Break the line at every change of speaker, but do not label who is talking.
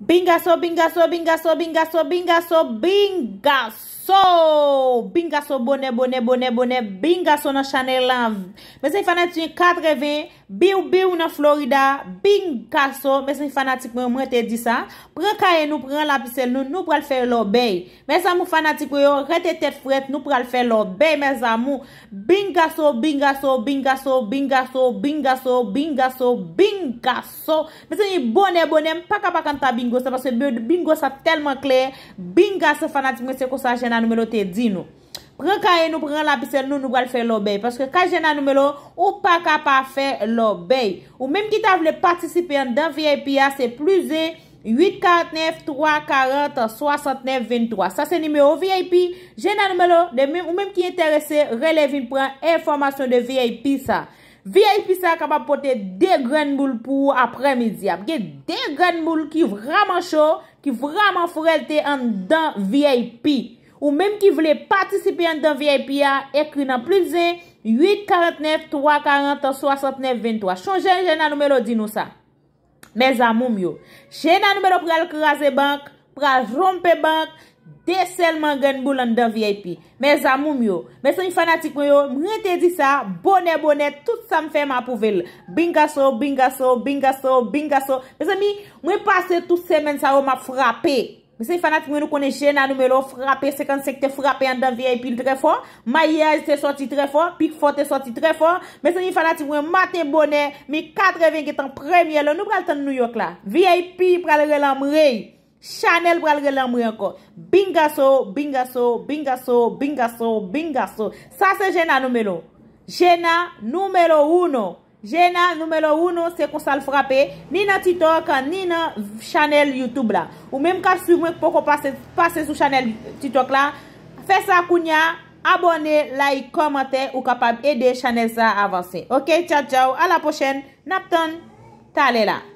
Bingaçou, bingaçou, bingaçou, bingaçou, bingaçou, bingaçou. So, bingaso, bonè, bonè, bonè, bonè, bingaso nan chanè lam. Mè se yon fanatik yon kat revè, biw, biw nan Florida, bingaso, mè se yon fanatik mè yon mwè te di sa. Pre kaye nou pre an lapisel nou, nou pre al fè yon lò bèy. Mè se yon mwè fanatik mwè yon, rete tet fwet, nou pre al fè yon lò bèy, mè se yon mwè. Bingaso, bingaso, bingaso, bingaso, bingaso, bingaso, bingaso. Mè se yon yon bonè, bonè, mpaka, paka, mta bingo sa, mwè se bingo sa telman kler. Bingaso, fanat noumelo te di nou. Prenkaye nou pren la pisel nou nou bral fè l'obey. Paske kaj jè nan noumelo, ou pa kapa fè l'obey. Ou mèm ki ta vle patisipe an dan VIP a, se plus e 849-340-6923. Sa se nime ou VIP, jè nan noumelo ou mèm ki interese relevin pren informasyon de VIP sa. VIP sa kapa pote de gren moul pou apremidiam. Ge de gren moul ki vreman chou, ki vreman furelte an dan VIP. Ou menm ki vle patisipi an dan VIP ya, ekri nan plus 1, 8, 49, 3, 40, 69, 23. Chonjè, jè nan noumè lo di nou sa. Mè zan moum yo. Jè nan noumè lo pral krasè bank, pral rompè bank, desèlman gen mboul an dan VIP. Mè zan moum yo. Mè son yon fanatik mwen yo, mwen te di sa, bonè, bonè, tout sa m fè m apouvel. Bing aso, bing aso, bing aso, bing aso. Mè zan mi, mwen pase tout semen sa ou m ap frapè. Mese yi fana ti mwen nou konen jena nou melo, frapè, 57 frapè an dan VIP lè tre fò. Mayèj te soti tre fò, pik fò te soti tre fò. Mese yi fana ti mwen matè bonè, mi 80 getan premye lè, nou pral ten New York lè. VIP pral relam rey, Chanel pral relam rey anko. Bingasò, bingasò, bingasò, bingasò, bingasò. Sa se jena nou melo. Jena nou melo uno. Jena, noumelo ou nou, se kon sal frapè, ni nan titok, ni nan chanel YouTube la. Ou menm ka sigme pou kon pase sou chanel titok la. Fè sa kounya, abone, like, komente, ou kapab ede chanel sa avanse. Ok, chan chan, a la pochen, nap ton, tale la.